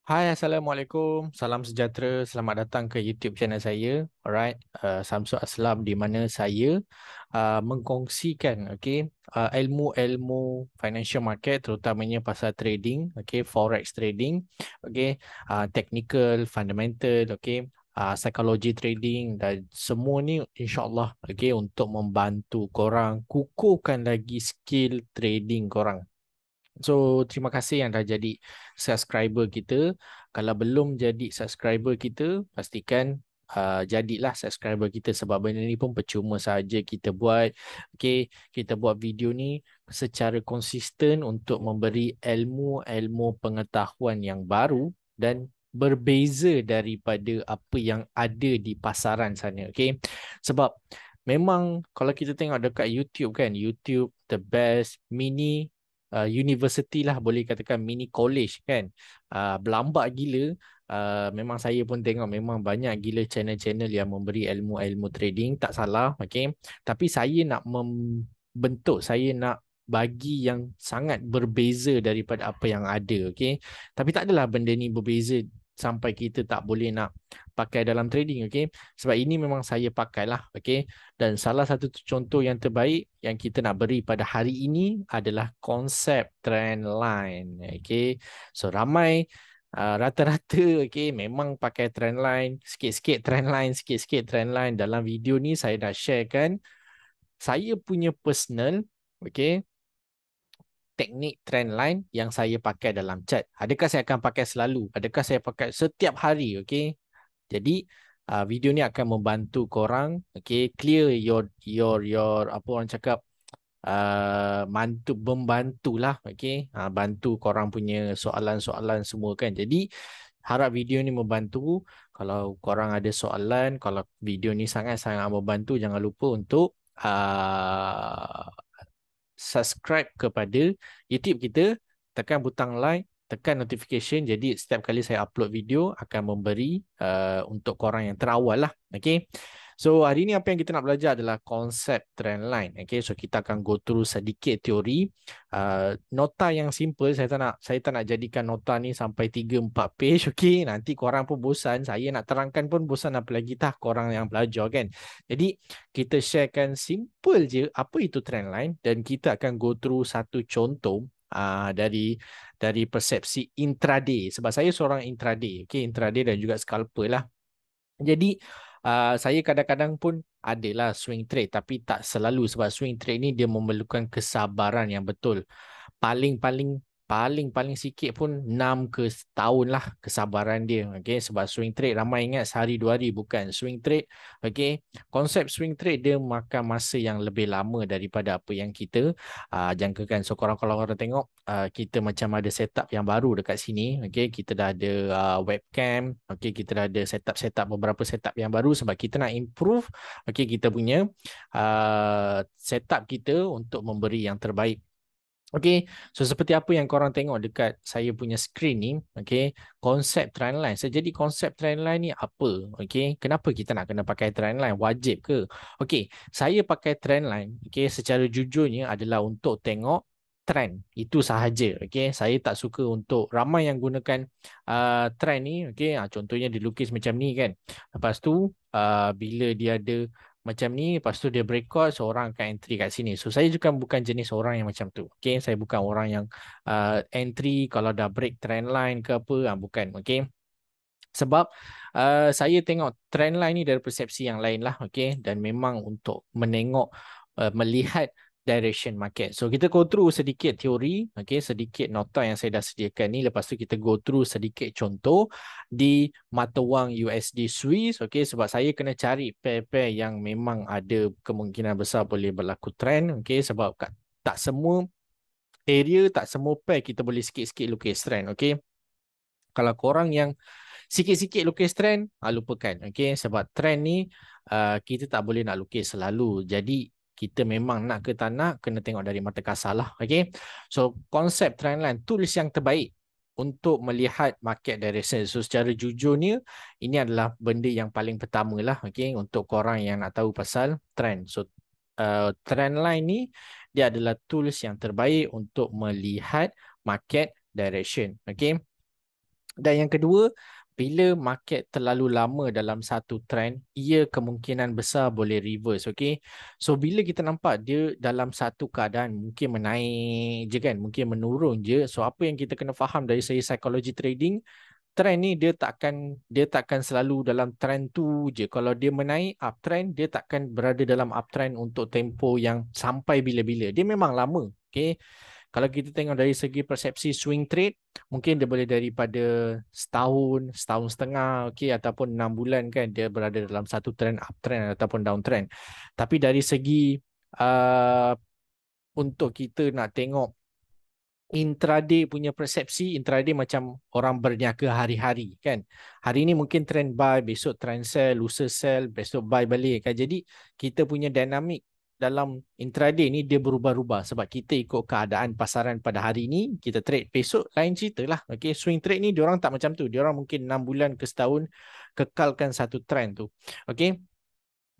Hai Assalamualaikum, salam sejahtera, selamat datang ke YouTube channel saya Alright, uh, Samsung Aslam di mana saya uh, mengkongsikan okay, uh, ilmu-ilmu financial market terutamanya pasal trading, okay, forex trading, okay, uh, technical, fundamental, okay, uh, psychology trading dan semua ni insyaAllah okay, untuk membantu korang kukuhkan lagi skill trading korang So terima kasih yang dah jadi subscriber kita. Kalau belum jadi subscriber kita, pastikan uh, jadilah subscriber kita sebab benda ni pun percuma saja kita buat. Okay, kita buat video ni secara konsisten untuk memberi ilmu-ilmu pengetahuan yang baru dan berbeza daripada apa yang ada di pasaran sana. Okay, sebab Memang kalau kita tengok dekat YouTube kan, YouTube the best mini uh, university lah boleh katakan mini college kan uh, belambak gila uh, memang saya pun tengok memang banyak gila channel-channel yang memberi ilmu-ilmu trading tak salah okey tapi saya nak membentuk saya nak bagi yang sangat berbeza daripada apa yang ada okey tapi tak adalah benda ni berbeza sampai kita tak boleh nak pakai dalam trading okey sebab ini memang saya pakailah okey dan salah satu contoh yang terbaik yang kita nak beri pada hari ini adalah konsep trend line okey so ramai Uh, rata-rata okey? memang pakai trend line sikit-sikit trend line sikit-sikit trend line dalam video ni saya dah sharekan. saya punya personal okey? teknik trend line yang saya pakai dalam chat. Adakah saya akan pakai selalu? Adakah saya pakai setiap hari? Okay. Jadi uh, video ni akan membantu korang okay, clear your your your apa orang cakap uh, mantu membantu lah okay, uh, bantu korang punya soalan-soalan semua kan. Jadi harap video ni membantu. Kalau korang ada soalan, kalau video ni sangat-sangat membantu, jangan lupa untuk uh, subscribe kepada YouTube kita, tekan butang like, tekan notification. Jadi setiap kali saya upload video akan memberi uh, untuk korang yang terawal lah. Okay. So hari ni apa yang kita nak belajar adalah konsep trend line. Okay, so kita akan go through sedikit teori. Uh, nota yang simple, saya tak nak saya tak nak jadikan nota ni sampai 3-4 page. Okay, nanti korang pun bosan. Saya nak terangkan pun bosan apalagi tah korang yang belajar kan. Jadi kita sharekan simple je apa itu trend line dan kita akan go through satu contoh Uh, dari dari persepsi intraday sebab saya seorang intraday okey intraday dan juga scalper lah jadi uh, saya kadang-kadang pun adalah swing trade tapi tak selalu sebab swing trade ni dia memerlukan kesabaran yang betul. Paling-paling paling-paling sikit pun 6 ke setahun lah kesabaran dia. Okay, sebab swing trade ramai ingat sehari dua hari bukan. Swing trade, okay, konsep swing trade dia makan masa yang lebih lama daripada apa yang kita uh, jangkakan. So, korang kalau korang tengok, uh, kita macam ada setup yang baru dekat sini. Okay, kita dah ada uh, webcam. Okay, kita dah ada setup-setup beberapa setup yang baru sebab kita nak improve. Okay, kita punya uh, setup kita untuk memberi yang terbaik Okay, so seperti apa yang korang tengok dekat saya punya screen ni, okay, konsep trendline. So, jadi konsep trendline ni apa? Okay, kenapa kita nak kena pakai trendline? Wajib ke? Okay, saya pakai trendline, okay, secara jujurnya adalah untuk tengok trend. Itu sahaja, okay. Saya tak suka untuk ramai yang gunakan uh, trend ni, okay. Ah, contohnya dilukis macam ni kan. Lepas tu, uh, bila dia ada macam ni lepas tu dia break out seorang akan entry kat sini so saya juga bukan jenis orang yang macam tu okay saya bukan orang yang uh, entry kalau dah break trend line ke apa uh, bukan okay sebab uh, saya tengok trend line ni dari persepsi yang lain lah okay dan memang untuk menengok uh, melihat direction market. So kita go through sedikit teori, okay, sedikit nota yang saya dah sediakan ni. Lepas tu kita go through sedikit contoh di mata wang USD Swiss, okay, sebab saya kena cari pair-pair yang memang ada kemungkinan besar boleh berlaku trend, okay, sebab kat, tak semua area, tak semua pair kita boleh sikit-sikit lukis trend, okay. Kalau korang yang sikit-sikit lukis trend, ah, lupakan, okay, sebab trend ni Uh, kita tak boleh nak lukis selalu. Jadi kita memang nak ke tak nak kena tengok dari mata kasar lah okay? so konsep trendline tools yang terbaik untuk melihat market direction so secara jujurnya ini adalah benda yang paling pertama lah okay? untuk korang yang nak tahu pasal trend so uh, trendline ni dia adalah tools yang terbaik untuk melihat market direction okay? dan yang kedua bila market terlalu lama dalam satu trend ia kemungkinan besar boleh reverse okay? so bila kita nampak dia dalam satu keadaan mungkin menaik je kan mungkin menurun je so apa yang kita kena faham dari saya psikologi trading trend ni dia takkan dia takkan selalu dalam trend tu je kalau dia menaik uptrend dia takkan berada dalam uptrend untuk tempo yang sampai bila-bila dia memang lama okay? kalau kita tengok dari segi persepsi swing trade mungkin dia boleh daripada setahun setahun setengah okay, ataupun enam bulan kan dia berada dalam satu trend uptrend ataupun downtrend tapi dari segi uh, untuk kita nak tengok intraday punya persepsi intraday macam orang berniaga hari-hari kan hari ini mungkin trend buy besok trend sell loser sell besok buy balik kan jadi kita punya dinamik dalam intraday ni dia berubah-ubah sebab kita ikut keadaan pasaran pada hari ni kita trade besok lain cerita lah okay, swing trade ni orang tak macam tu orang mungkin 6 bulan ke setahun kekalkan satu trend tu okay.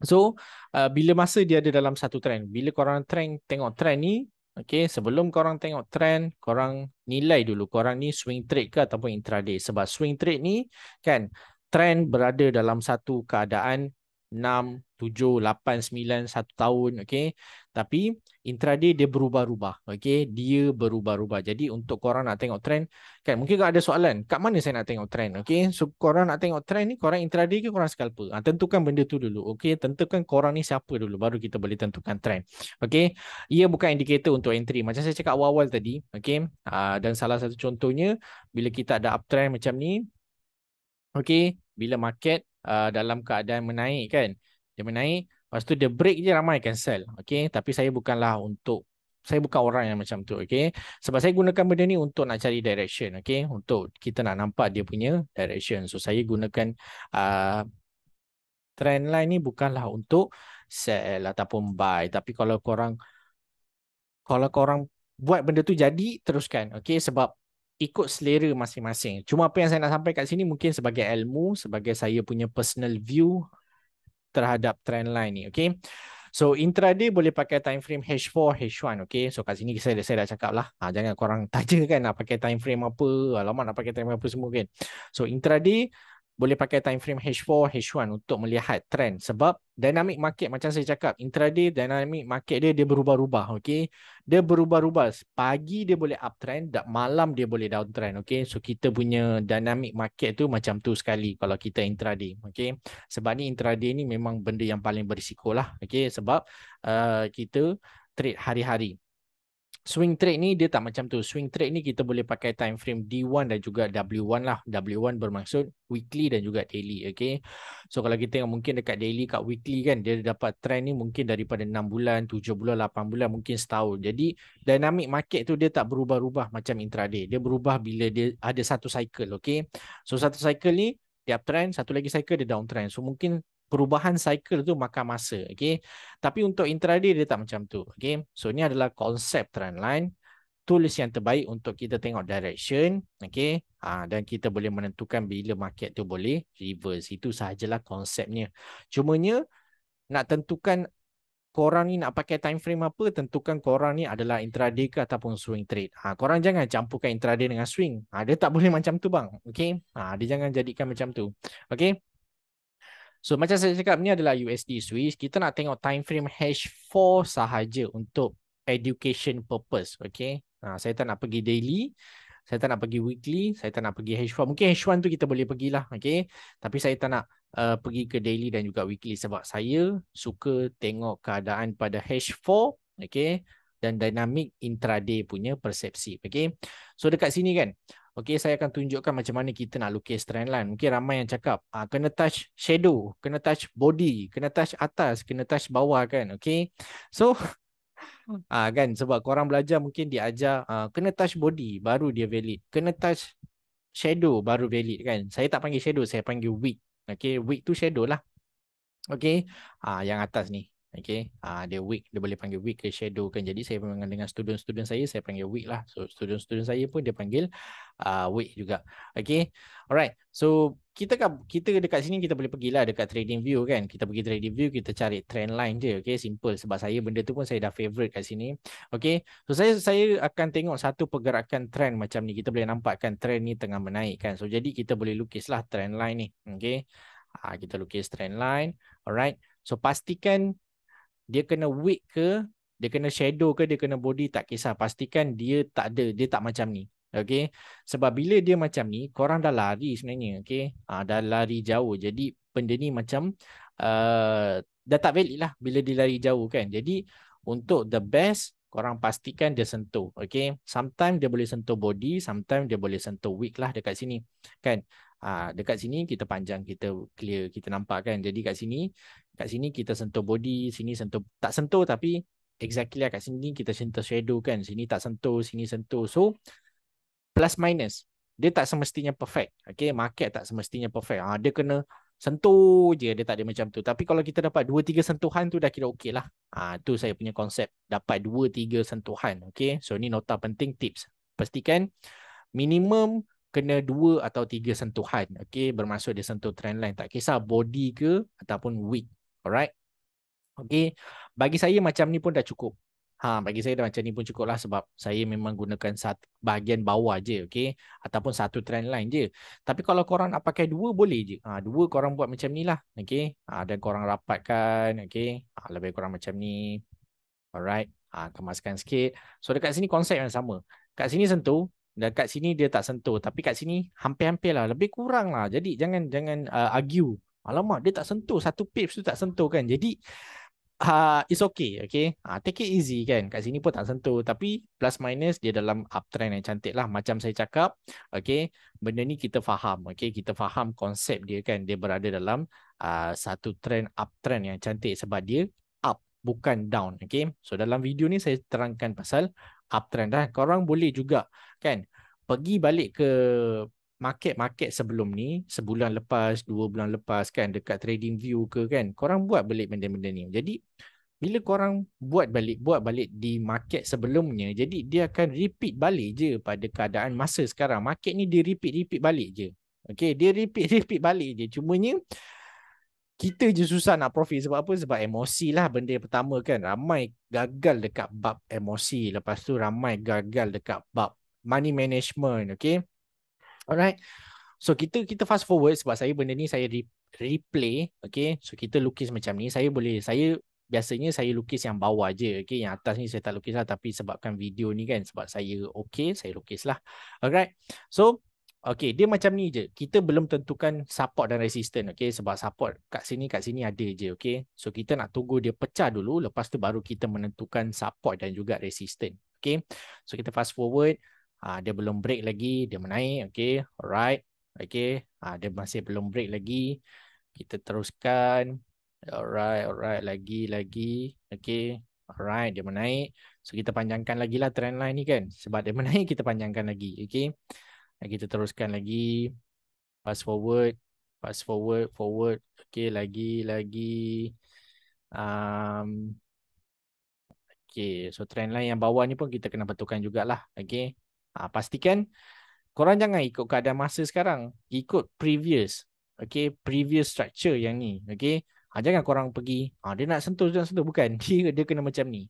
so uh, bila masa dia ada dalam satu trend bila korang trend tengok trend ni okay, sebelum korang tengok trend korang nilai dulu korang ni swing trade ke ataupun intraday sebab swing trade ni kan trend berada dalam satu keadaan 6, 7, 8, 9, 1 tahun. Okay. Tapi intraday dia berubah-ubah. Okay. Dia berubah-ubah. Jadi untuk korang nak tengok trend. Kan, mungkin kau ada soalan. Kat mana saya nak tengok trend? Okay. So korang nak tengok trend ni. Korang intraday ke korang scalper? Ha, tentukan benda tu dulu. Okay. Tentukan korang ni siapa dulu. Baru kita boleh tentukan trend. Okay. Ia bukan indikator untuk entry. Macam saya cakap awal-awal tadi. Okay. Ha, ah, dan salah satu contohnya. Bila kita ada uptrend macam ni. Okay. Bila market Uh, dalam keadaan menaik kan. Dia menaik, lepas tu dia break je ramai cancel. Okay, tapi saya bukanlah untuk, saya bukan orang yang macam tu. Okay, sebab saya gunakan benda ni untuk nak cari direction. Okay, untuk kita nak nampak dia punya direction. So, saya gunakan uh, trend line ni bukanlah untuk sell ataupun buy. Tapi kalau korang, kalau korang buat benda tu jadi, teruskan. Okay, sebab ikut selera masing-masing. Cuma apa yang saya nak sampaikan kat sini mungkin sebagai ilmu, sebagai saya punya personal view terhadap trend line ni, okay? So intraday boleh pakai time frame H4, H1, okay? So kat sini saya, saya dah cakap lah, ha, jangan korang tanya kan nak pakai time frame apa, lama nak pakai time frame apa semua kan. So intraday boleh pakai time frame H4, H1 untuk melihat trend sebab dynamic market macam saya cakap intraday dynamic market dia dia berubah-ubah okey dia berubah-ubah pagi dia boleh uptrend dan malam dia boleh downtrend okey so kita punya dynamic market tu macam tu sekali kalau kita intraday okey sebab ni intraday ni memang benda yang paling berisikolah okey sebab uh, kita trade hari-hari swing trade ni dia tak macam tu. Swing trade ni kita boleh pakai time frame D1 dan juga W1 lah. W1 bermaksud weekly dan juga daily. Okay. So kalau kita tengok mungkin dekat daily kat weekly kan dia dapat trend ni mungkin daripada 6 bulan, 7 bulan, 8 bulan mungkin setahun. Jadi dynamic market tu dia tak berubah-ubah macam intraday. Dia berubah bila dia ada satu cycle. Okay. So satu cycle ni dia uptrend, satu lagi cycle dia downtrend. So mungkin perubahan cycle tu makan masa okey tapi untuk intraday dia tak macam tu okay. so ni adalah konsep trendline tools yang terbaik untuk kita tengok direction okay. ha, dan kita boleh menentukan bila market tu boleh reverse itu sahajalah konsepnya cumanya nak tentukan korang ni nak pakai time frame apa tentukan korang ni adalah intraday ke ataupun swing trade ha, korang jangan campurkan intraday dengan swing ha, dia tak boleh macam tu bang okay? ha, dia jangan jadikan macam tu okay? So macam saya cakap ni adalah USD Swiss. Kita nak tengok time frame h 4 sahaja untuk education purpose. Okay. Ha, saya tak nak pergi daily. Saya tak nak pergi weekly. Saya tak nak pergi h 4. Mungkin h 1 tu kita boleh pergilah. Okay. Tapi saya tak nak uh, pergi ke daily dan juga weekly. Sebab saya suka tengok keadaan pada h 4. Okay. Dan dynamic intraday punya persepsi. Okay. So dekat sini kan. Okey, saya akan tunjukkan macam mana kita nak lukis trend line. Mungkin ramai yang cakap, ah, kena touch shadow, kena touch body, kena touch atas, kena touch bawah kan. Okey, so hmm. ah, kan sebab korang belajar mungkin diajar ah, kena touch body baru dia valid. Kena touch shadow baru valid kan. Saya tak panggil shadow, saya panggil weak. Okey, weak tu shadow lah. Okey, ah, yang atas ni. Okay. Uh, dia week, dia boleh panggil week ke shadow kan. Jadi saya memang dengan student-student saya, saya panggil week lah. So student-student saya pun dia panggil uh, ah, week juga. Okay. Alright. So kita kat, kita dekat sini kita boleh pergilah dekat trading view kan. Kita pergi trading view, kita cari trend line je. Okay. Simple. Sebab saya benda tu pun saya dah favorite kat sini. Okay. So saya saya akan tengok satu pergerakan trend macam ni. Kita boleh nampakkan trend ni tengah menaik kan. So jadi kita boleh lukis lah trend line ni. Okay. Uh, kita lukis trend line. Alright. So pastikan dia kena wig ke dia kena shadow ke dia kena body tak kisah pastikan dia tak ada dia tak macam ni okey sebab bila dia macam ni korang dah lari sebenarnya okey ha, ah, dah lari jauh jadi benda ni macam uh, dah tak valid lah bila dia lari jauh kan jadi untuk the best korang pastikan dia sentuh okey sometimes dia boleh sentuh body sometimes dia boleh sentuh weak lah dekat sini kan Ha, dekat sini kita panjang kita clear kita nampak kan jadi kat sini kat sini kita sentuh body sini sentuh tak sentuh tapi exactly lah kat sini kita sentuh shadow kan sini tak sentuh sini sentuh so plus minus dia tak semestinya perfect okay market tak semestinya perfect ha, dia kena sentuh je dia tak ada macam tu tapi kalau kita dapat 2 3 sentuhan tu dah kira okey lah ha, tu saya punya konsep dapat 2 3 sentuhan okay so ni nota penting tips pastikan minimum kena dua atau tiga sentuhan. okey, bermaksud dia sentuh trendline Tak kisah body ke ataupun weak. Alright. okey. bagi saya macam ni pun dah cukup. Ha, bagi saya dah macam ni pun cukup lah sebab saya memang gunakan satu bahagian bawah je. okey, ataupun satu trendline je. Tapi kalau korang nak pakai dua boleh je. Ha, dua korang buat macam ni lah. okey. ha, dan korang rapatkan. Okay, ha, lebih kurang macam ni. Alright. Ha, kemaskan sikit. So dekat sini konsep yang sama. Kat sini sentuh, dekat sini dia tak sentuh tapi kat sini hampir-hampir lah lebih kurang lah jadi jangan jangan uh, argue alamak dia tak sentuh satu pips tu tak sentuh kan jadi uh, it's okay okay uh, take it easy kan kat sini pun tak sentuh tapi plus minus dia dalam uptrend yang cantik lah macam saya cakap okay benda ni kita faham okay kita faham konsep dia kan dia berada dalam uh, satu trend uptrend yang cantik sebab dia up bukan down okay so dalam video ni saya terangkan pasal uptrend eh. Lah. Korang boleh juga kan pergi balik ke market-market sebelum ni, sebulan lepas, dua bulan lepas kan dekat trading view ke kan. Korang buat balik benda-benda ni. Jadi bila korang buat balik buat balik di market sebelumnya, jadi dia akan repeat balik je pada keadaan masa sekarang. Market ni dia repeat repeat balik je. Okay, dia repeat repeat balik je. Cuma Cumanya kita je susah nak profit sebab apa? Sebab emosi lah benda pertama kan. Ramai gagal dekat bab emosi. Lepas tu ramai gagal dekat bab money management. Okay. Alright. So kita kita fast forward sebab saya benda ni saya re- replay. Okay. So kita lukis macam ni. Saya boleh, saya biasanya saya lukis yang bawah je. Okay. Yang atas ni saya tak lukis lah. Tapi sebabkan video ni kan. Sebab saya okay, saya lukis lah. Alright. So Okay, dia macam ni je. Kita belum tentukan support dan resistance. Okay, sebab support kat sini, kat sini ada je. Okay, so kita nak tunggu dia pecah dulu. Lepas tu baru kita menentukan support dan juga resistance. Okay, so kita fast forward. Ah, dia belum break lagi. Dia menaik. Okay, alright. Okay, ah ha, dia masih belum break lagi. Kita teruskan. Alright, alright. Lagi, lagi. Okay, alright. Dia menaik. So kita panjangkan lagi lah trend line ni kan. Sebab dia menaik, kita panjangkan lagi. Okay kita teruskan lagi fast forward fast forward forward okey lagi lagi um okey so trend line yang bawah ni pun kita kena patukan jugalah okey ha, pastikan korang jangan ikut keadaan masa sekarang ikut previous okey previous structure yang ni okey ha, jangan korang pergi ha, dia nak sentuh dia nak sentuh bukan dia, dia kena macam ni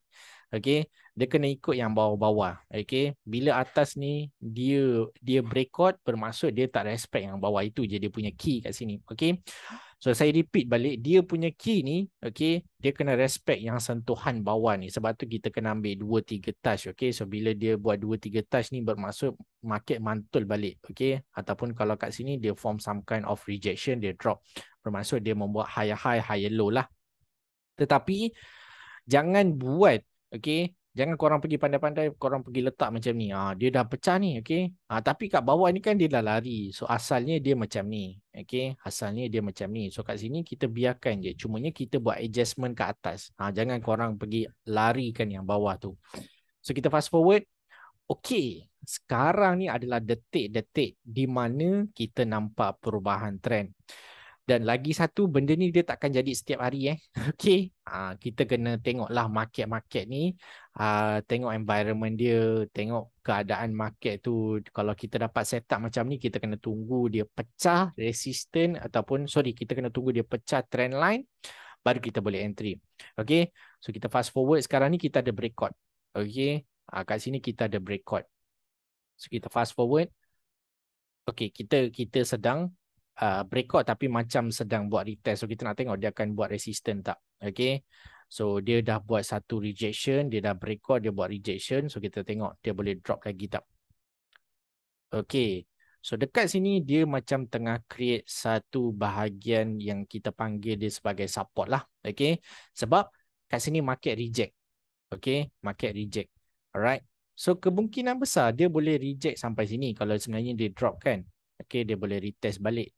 Okay, dia kena ikut yang bawah-bawah Okay, bila atas ni dia dia break out, bermaksud dia tak respect yang bawah itu je dia punya key kat sini Okay, so saya repeat balik dia punya key ni Okay, dia kena respect yang sentuhan bawah ni sebab tu kita kena ambil dua tiga touch Okay, so bila dia buat dua tiga touch ni bermaksud market mantul balik Okay, ataupun kalau kat sini dia form some kind of rejection dia drop bermaksud dia membuat higher high higher low lah tetapi jangan buat Okay. Jangan korang pergi pandai-pandai korang pergi letak macam ni. Ah ha, dia dah pecah ni, okay. Ah ha, tapi kat bawah ni kan dia dah lari. So asalnya dia macam ni. okay. asalnya dia macam ni. So kat sini kita biarkan je. Cumanya kita buat adjustment kat atas. Ah ha, jangan korang pergi larikan yang bawah tu. So kita fast forward. Okay, sekarang ni adalah detik-detik di mana kita nampak perubahan trend. Dan lagi satu benda ni dia takkan jadi setiap hari eh. Okay. Uh, ha, kita kena tengoklah market-market ni. Uh, tengok environment dia. Tengok keadaan market tu. Kalau kita dapat set up macam ni kita kena tunggu dia pecah resistant ataupun sorry kita kena tunggu dia pecah trend line baru kita boleh entry. Okay. So kita fast forward sekarang ni kita ada breakout. Okay. Uh, ha, kat sini kita ada breakout. So kita fast forward. Okay, kita kita sedang uh, breakout tapi macam sedang buat retest. So kita nak tengok dia akan buat resistance tak. Okay. So dia dah buat satu rejection. Dia dah breakout. Dia buat rejection. So kita tengok dia boleh drop lagi tak. Okay. So dekat sini dia macam tengah create satu bahagian yang kita panggil dia sebagai support lah. Okay. Sebab kat sini market reject. Okay. Market reject. Alright. So kemungkinan besar dia boleh reject sampai sini kalau sebenarnya dia drop kan. Okay dia boleh retest balik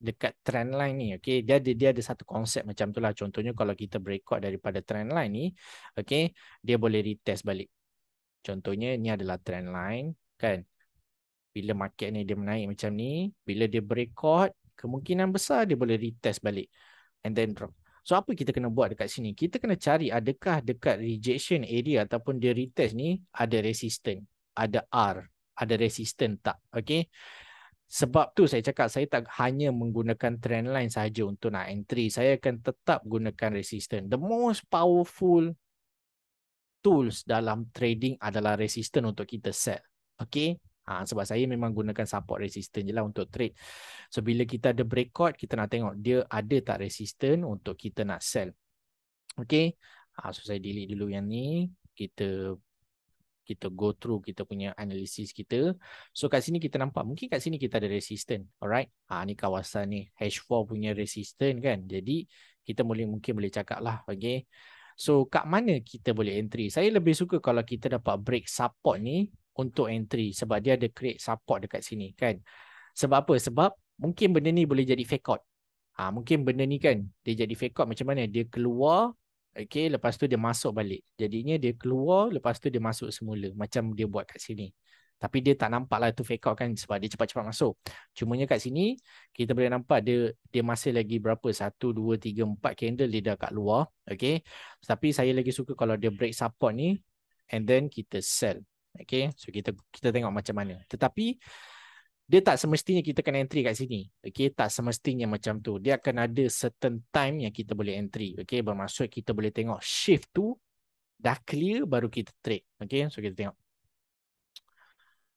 dekat trend line ni okey dia ada dia ada satu konsep macam tu lah. contohnya kalau kita breakout daripada trend line ni okey dia boleh retest balik contohnya ni adalah trend line kan bila market ni dia menaik macam ni bila dia breakout kemungkinan besar dia boleh retest balik and then drop so apa kita kena buat dekat sini kita kena cari adakah dekat rejection area ataupun dia retest ni ada resistance ada R ada resistance tak okey sebab tu saya cakap saya tak hanya menggunakan trend line sahaja untuk nak entry. Saya akan tetap gunakan resistance. The most powerful tools dalam trading adalah resistance untuk kita sell. Okay? Ha, sebab saya memang gunakan support resistance je lah untuk trade. So bila kita ada breakout, kita nak tengok dia ada tak resistance untuk kita nak sell. Okay? Ha, so saya delete dulu yang ni. Kita kita go through kita punya analisis kita. So kat sini kita nampak mungkin kat sini kita ada resistance. Alright. Ah ni kawasan ni H4 punya resistance kan. Jadi kita boleh mungkin boleh cakap lah. Okay. So kat mana kita boleh entry? Saya lebih suka kalau kita dapat break support ni untuk entry sebab dia ada create support dekat sini kan. Sebab apa? Sebab mungkin benda ni boleh jadi fake out. Ha, mungkin benda ni kan dia jadi fake out macam mana? Dia keluar Okay, lepas tu dia masuk balik. Jadinya dia keluar, lepas tu dia masuk semula. Macam dia buat kat sini. Tapi dia tak nampak lah tu fake out kan sebab dia cepat-cepat masuk. Cumanya kat sini, kita boleh nampak dia dia masih lagi berapa? Satu, dua, tiga, empat candle dia dah kat luar. Okay. Tapi saya lagi suka kalau dia break support ni and then kita sell. Okay. So kita kita tengok macam mana. Tetapi dia tak semestinya kita kena entry kat sini. Okay, tak semestinya macam tu. Dia akan ada certain time yang kita boleh entry. Okay, bermaksud kita boleh tengok shift tu dah clear baru kita trade. Okay, so kita tengok.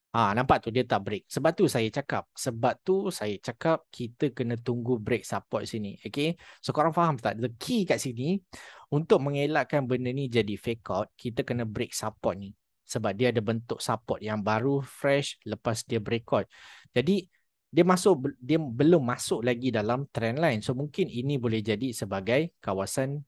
Ah, ha, nampak tu dia tak break. Sebab tu saya cakap. Sebab tu saya cakap kita kena tunggu break support sini. Okay, so korang faham tak? The key kat sini untuk mengelakkan benda ni jadi fake out, kita kena break support ni sebab dia ada bentuk support yang baru fresh lepas dia breakout. Jadi dia masuk dia belum masuk lagi dalam trend line. So mungkin ini boleh jadi sebagai kawasan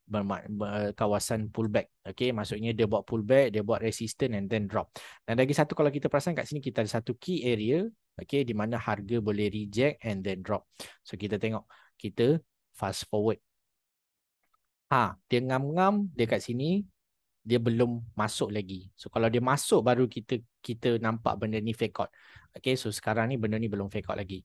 kawasan pullback. Okay, maksudnya dia buat pullback, dia buat resistance and then drop. Dan lagi satu kalau kita perasan kat sini kita ada satu key area okay, di mana harga boleh reject and then drop. So kita tengok kita fast forward. Ha, dia ngam-ngam dia kat sini dia belum masuk lagi. So kalau dia masuk baru kita kita nampak benda ni fake out. Okay, so sekarang ni benda ni belum fake out lagi.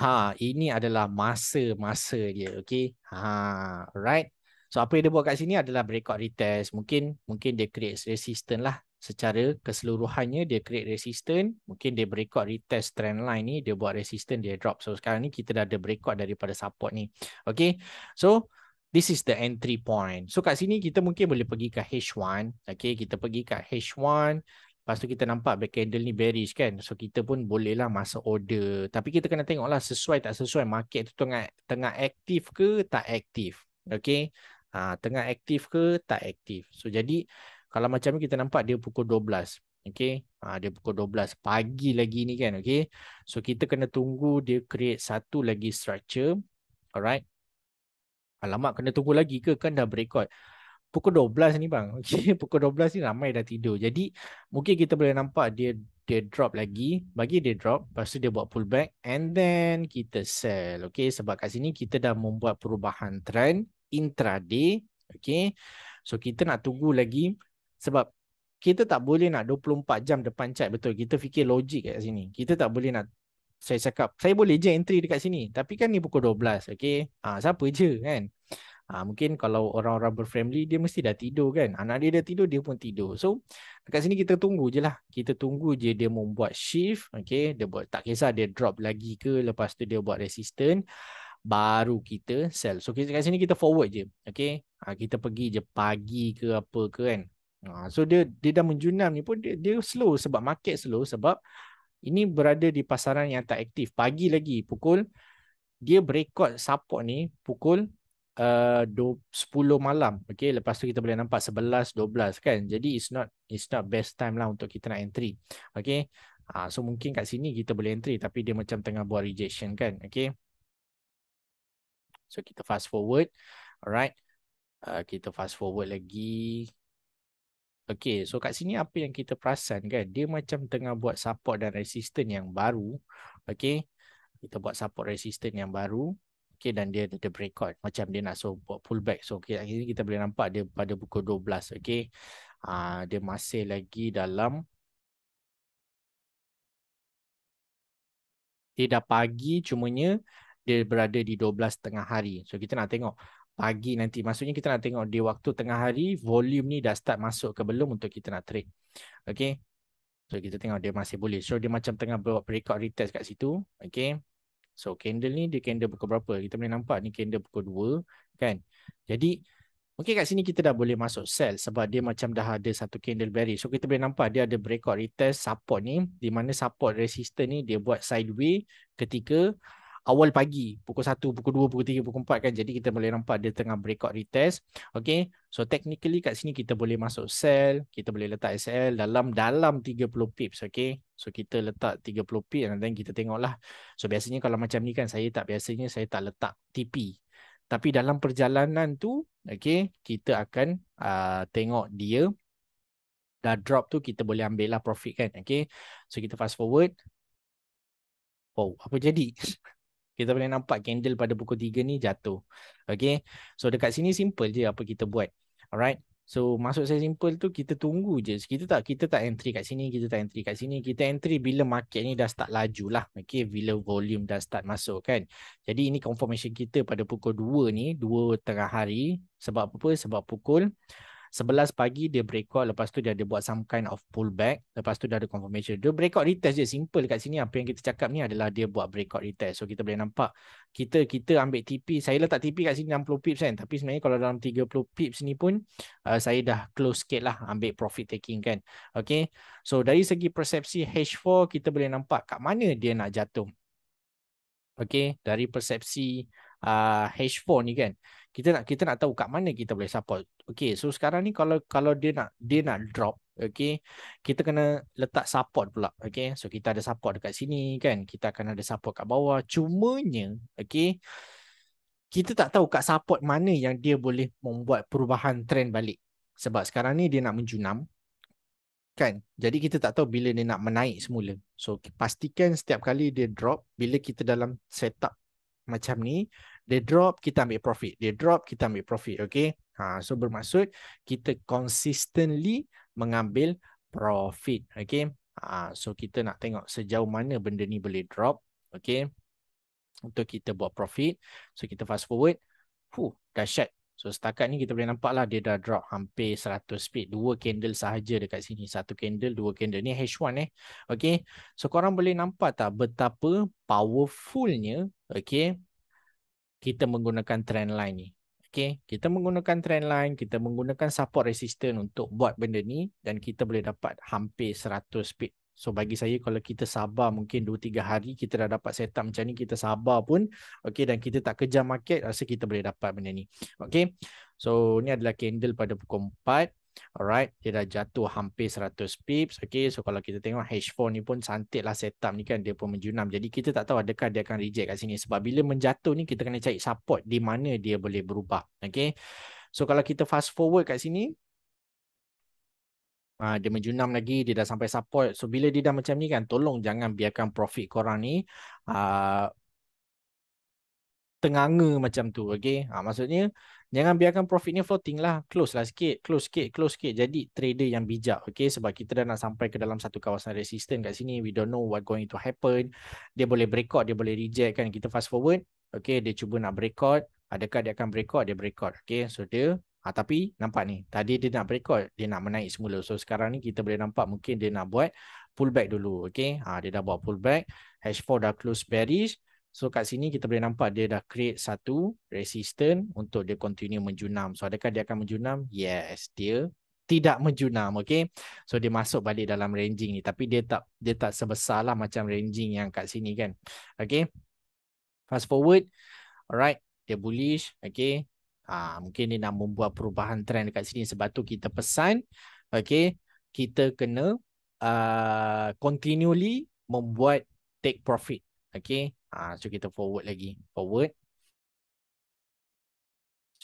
Ha, ini adalah masa-masa dia. Okay, ha, right. So apa yang dia buat kat sini adalah breakout retest. Mungkin mungkin dia create resistant lah secara keseluruhannya dia create resistant. mungkin dia breakout retest trend line ni dia buat resistant dia drop so sekarang ni kita dah ada breakout daripada support ni Okay, so this is the entry point. So kat sini kita mungkin boleh pergi ke H1. Okay, kita pergi kat H1. Lepas tu kita nampak back candle ni bearish kan. So kita pun bolehlah masuk order. Tapi kita kena tengoklah sesuai tak sesuai market tu tengah, tengah aktif ke tak aktif. Okay. Ha, tengah aktif ke tak aktif. So jadi kalau macam ni kita nampak dia pukul 12. Okay. Ha, dia pukul 12 pagi lagi ni kan. Okay. So kita kena tunggu dia create satu lagi structure. Alright. Alamak kena tunggu lagi ke kan dah berekod Pukul 12 ni bang okay, Pukul 12 ni ramai dah tidur Jadi mungkin kita boleh nampak dia dia drop lagi Bagi dia drop Lepas tu dia buat pullback And then kita sell Okay sebab kat sini kita dah membuat perubahan trend Intraday Okay So kita nak tunggu lagi Sebab kita tak boleh nak 24 jam depan chat betul Kita fikir logik kat sini Kita tak boleh nak saya cakap saya boleh je entry dekat sini tapi kan ni pukul 12 okey ha, siapa je kan ha, mungkin kalau orang-orang berfamily dia mesti dah tidur kan anak dia dah tidur dia pun tidur so dekat sini kita tunggu je lah kita tunggu je dia membuat shift okay? dia buat tak kisah dia drop lagi ke lepas tu dia buat resistance baru kita sell so kita kat sini kita forward je okay? ha, ah, kita pergi je pagi ke apa ke kan ha, so dia dia dah menjunam ni pun dia, dia slow sebab market slow sebab ini berada di pasaran yang tak aktif. Pagi lagi pukul dia breakout support ni pukul eh, uh, 10 malam. Okey, lepas tu kita boleh nampak 11, 12 kan. Jadi it's not it's not best time lah untuk kita nak entry. Okey. Ha, so mungkin kat sini kita boleh entry tapi dia macam tengah buat rejection kan. Okey. So kita fast forward. Alright. Uh, kita fast forward lagi. Okay, so kat sini apa yang kita perasan kan, dia macam tengah buat support dan resistance yang baru. Okay, kita buat support resistance yang baru. Okay, dan dia ada breakout. Macam dia nak so, buat pullback. So, okay, kat sini kita boleh nampak dia pada pukul 12. Okay, uh, dia masih lagi dalam. Dia dah pagi, cumanya dia berada di 12 tengah hari. So, kita nak tengok pagi nanti. Maksudnya kita nak tengok di waktu tengah hari, volume ni dah start masuk ke belum untuk kita nak trade. Okay. So kita tengok dia masih boleh. So dia macam tengah buat breakout retest kat situ. Okay. So candle ni dia candle pukul berapa? Kita boleh nampak ni candle pukul 2. Kan? Jadi mungkin kat sini kita dah boleh masuk sell sebab dia macam dah ada satu candle bearish. So kita boleh nampak dia ada breakout retest support ni. Di mana support resistor ni dia buat sideway ketika awal pagi pukul 1, pukul 2, pukul 3, pukul 4 kan jadi kita boleh nampak dia tengah breakout retest okay so technically kat sini kita boleh masuk sell kita boleh letak SL dalam dalam 30 pips okay so kita letak 30 pips dan kita tengoklah so biasanya kalau macam ni kan saya tak biasanya saya tak letak TP tapi dalam perjalanan tu okay kita akan uh, tengok dia dah drop tu kita boleh ambil lah profit kan okay so kita fast forward Wow, apa jadi? kita boleh nampak candle pada pukul 3 ni jatuh. Okay. So dekat sini simple je apa kita buat. Alright. So masuk saya simple tu kita tunggu je. Kita tak kita tak entry kat sini, kita tak entry kat sini. Kita entry bila market ni dah start laju lah. Okay. Bila volume dah start masuk kan. Jadi ini confirmation kita pada pukul 2 ni, 2 tengah hari. Sebab apa? Sebab pukul Sebelas pagi dia break out, lepas tu dia ada buat some kind of pullback lepas tu dia ada confirmation dia break breakout retest je simple kat sini apa yang kita cakap ni adalah dia buat break breakout retest so kita boleh nampak kita kita ambil TP saya letak TP kat sini 60 pips kan tapi sebenarnya kalau dalam 30 pips ni pun uh, saya dah close sikit lah ambil profit taking kan okay so dari segi persepsi H4 kita boleh nampak kat mana dia nak jatuh okay dari persepsi uh, H4 ni kan kita nak kita nak tahu kat mana kita boleh support. Okay, so sekarang ni kalau kalau dia nak dia nak drop, okay, kita kena letak support pula. Okay, so kita ada support dekat sini kan, kita akan ada support kat bawah. Cuma Cumanya, okay, kita tak tahu kat support mana yang dia boleh membuat perubahan trend balik. Sebab sekarang ni dia nak menjunam. Kan? Jadi kita tak tahu bila dia nak menaik semula. So pastikan setiap kali dia drop, bila kita dalam setup macam ni, dia drop, kita ambil profit. Dia drop, kita ambil profit. Okay. Ha, so bermaksud kita consistently mengambil profit. Okay. Ha, so kita nak tengok sejauh mana benda ni boleh drop. Okay. Untuk kita buat profit. So kita fast forward. Huh, dahsyat. So setakat ni kita boleh nampak lah dia dah drop hampir 100 speed. Dua candle sahaja dekat sini. Satu candle, dua candle. Ni H1 eh. Okay. So korang boleh nampak tak betapa powerfulnya okay, kita menggunakan trend line ni. Okay. Kita menggunakan trend line, kita menggunakan support resistance untuk buat benda ni dan kita boleh dapat hampir 100 pip. So bagi saya kalau kita sabar mungkin 2-3 hari kita dah dapat set up macam ni, kita sabar pun okay, dan kita tak kejar market, rasa kita boleh dapat benda ni. Okay. So ni adalah candle pada pukul 4. Alright, dia dah jatuh hampir 100 pips. Okay, so kalau kita tengok H4 ni pun cantik lah setup ni kan. Dia pun menjunam. Jadi kita tak tahu adakah dia akan reject kat sini. Sebab bila menjatuh ni, kita kena cari support di mana dia boleh berubah. Okay, so kalau kita fast forward kat sini. Uh, dia menjunam lagi, dia dah sampai support. So bila dia dah macam ni kan, tolong jangan biarkan profit korang ni uh, tenganga macam tu okay ha, maksudnya jangan biarkan profit profitnya floating lah close lah sikit close sikit close sikit jadi trader yang bijak okay sebab kita dah nak sampai ke dalam satu kawasan resistant kat sini we don't know what going to happen dia boleh break out, dia boleh reject kan kita fast forward okay dia cuba nak break breakout adakah dia akan break out, dia break out, okay so dia ha, tapi nampak ni tadi dia nak break out, dia nak menaik semula so sekarang ni kita boleh nampak mungkin dia nak buat pullback dulu okay ha, dia dah buat pullback H4 dah close bearish So kat sini kita boleh nampak dia dah create satu resistant untuk dia continue menjunam. So adakah dia akan menjunam? Yes, dia tidak menjunam. Okay. So dia masuk balik dalam ranging ni. Tapi dia tak dia tak sebesar lah macam ranging yang kat sini kan. Okay. Fast forward. Alright. Dia bullish. Okay. Ha, mungkin dia nak membuat perubahan trend dekat sini. Sebab tu kita pesan. Okay. Kita kena uh, continually membuat take profit. Okay. Ha, so kita forward lagi. Forward.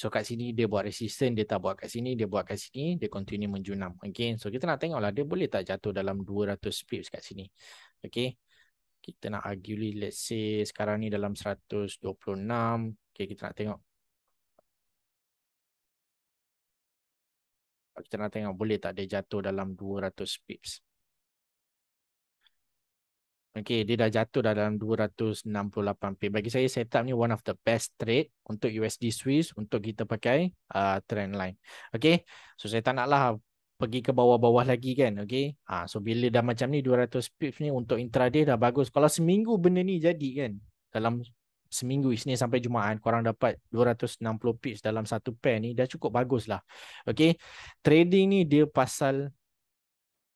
So kat sini dia buat resistance, dia tak buat kat sini, dia buat kat sini, dia continue menjunam. Okay. So kita nak tengoklah dia boleh tak jatuh dalam 200 pips kat sini. Okay. Kita nak arguably let's say sekarang ni dalam 126. Okay kita nak tengok. Kita nak tengok boleh tak dia jatuh dalam 200 pips. Okay, dia dah jatuh dah dalam 268 pip. Bagi saya, setup ni one of the best trade untuk USD Swiss untuk kita pakai uh, trend line. Okay, so saya tak naklah pergi ke bawah-bawah lagi kan. Okay, uh, so bila dah macam ni 200 pip ni untuk intraday dah bagus. Kalau seminggu benda ni jadi kan, dalam seminggu isni sampai Jumaat korang dapat 260 pips dalam satu pair ni dah cukup bagus lah. Okay, trading ni dia pasal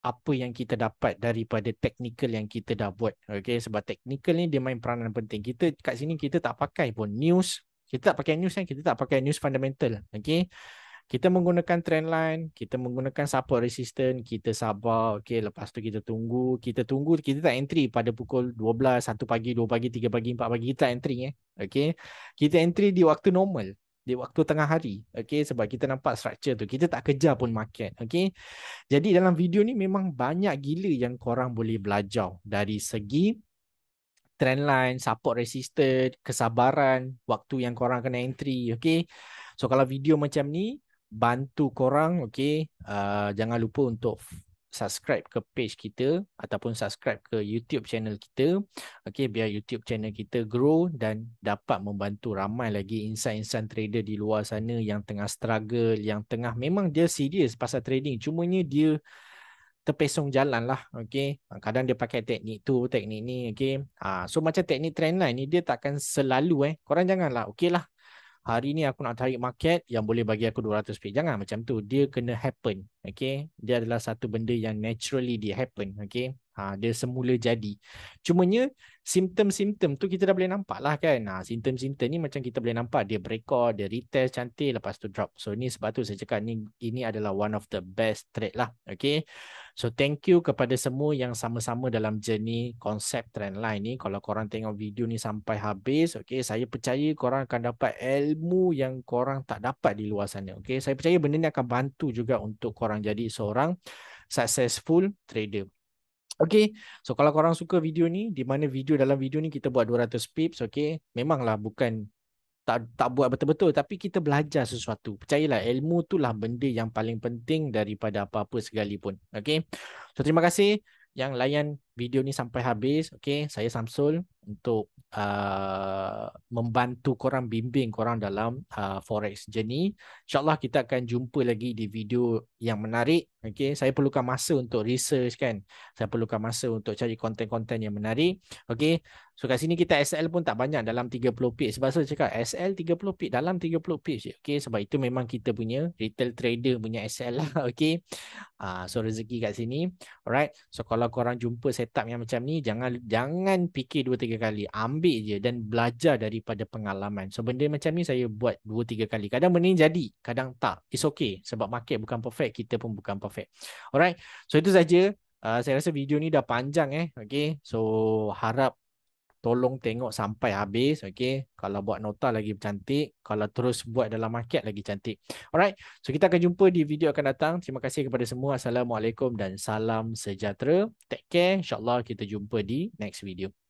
apa yang kita dapat daripada technical yang kita dah buat. Okay, sebab technical ni dia main peranan penting. Kita kat sini kita tak pakai pun news. Kita tak pakai news kan, kita tak pakai news fundamental. Okay, kita menggunakan trend line, kita menggunakan support resistance, kita sabar, okay, lepas tu kita tunggu, kita tunggu, kita tak entry pada pukul 12, 1 pagi, 2 pagi, 3 pagi, 4 pagi, kita tak entry eh. Okay, kita entry di waktu normal di waktu tengah hari okey sebab kita nampak structure tu kita tak kejar pun market okey jadi dalam video ni memang banyak gila yang korang boleh belajar dari segi trend line support resistor kesabaran waktu yang korang kena entry okey so kalau video macam ni bantu korang okey uh, jangan lupa untuk subscribe ke page kita ataupun subscribe ke YouTube channel kita. Okey, biar YouTube channel kita grow dan dapat membantu ramai lagi insan-insan trader di luar sana yang tengah struggle, yang tengah memang dia serius pasal trading. cuma ni dia terpesong jalan lah. Okay. Kadang dia pakai teknik tu, teknik ni. Okay. Ha, so macam teknik lah ni dia takkan selalu. eh. Korang jangan lah, Okay lah. Hari ni aku nak tarik market yang boleh bagi aku 200 pip. Jangan macam tu. Dia kena happen. Okay, dia adalah satu benda yang naturally dia happen. Okay, ha, dia semula jadi. Cumanya, simptom-simptom tu kita dah boleh nampak lah kan. Nah, ha, simptom-simptom ni macam kita boleh nampak. Dia break record, dia retest cantik, lepas tu drop. So, ni sebab tu saya cakap ni, ini adalah one of the best trade lah. Okay, so thank you kepada semua yang sama-sama dalam journey konsep trendline ni. Kalau korang tengok video ni sampai habis, okay, saya percaya korang akan dapat ilmu yang korang tak dapat di luar sana. Okay, saya percaya benda ni akan bantu juga untuk korang korang jadi seorang successful trader. Okay, so kalau korang suka video ni, di mana video dalam video ni kita buat 200 pips, okay, memanglah bukan tak tak buat betul-betul tapi kita belajar sesuatu. Percayalah ilmu itulah benda yang paling penting daripada apa-apa sekalipun. Okay, so terima kasih yang layan video ni sampai habis. Okay, saya Samsul untuk uh, membantu korang, bimbing korang dalam uh, Forex journey. InsyaAllah kita akan jumpa lagi di video yang menarik. Okay, saya perlukan masa untuk research kan. Saya perlukan masa untuk cari konten-konten yang menarik. Okay, so kat sini kita SL pun tak banyak dalam 30 pips. Sebab saya cakap SL 30 pips dalam 30 page je. Okay, sebab itu memang kita punya retail trader punya SL lah. Okay, uh, so rezeki kat sini. Alright, so kalau korang jumpa saya setup yang macam ni jangan jangan fikir dua tiga kali ambil je dan belajar daripada pengalaman so benda macam ni saya buat dua tiga kali kadang benda ni jadi kadang tak it's okay sebab market bukan perfect kita pun bukan perfect alright so itu saja uh, saya rasa video ni dah panjang eh okay so harap tolong tengok sampai habis okey kalau buat nota lagi cantik kalau terus buat dalam market lagi cantik alright so kita akan jumpa di video akan datang terima kasih kepada semua assalamualaikum dan salam sejahtera take care insyaallah kita jumpa di next video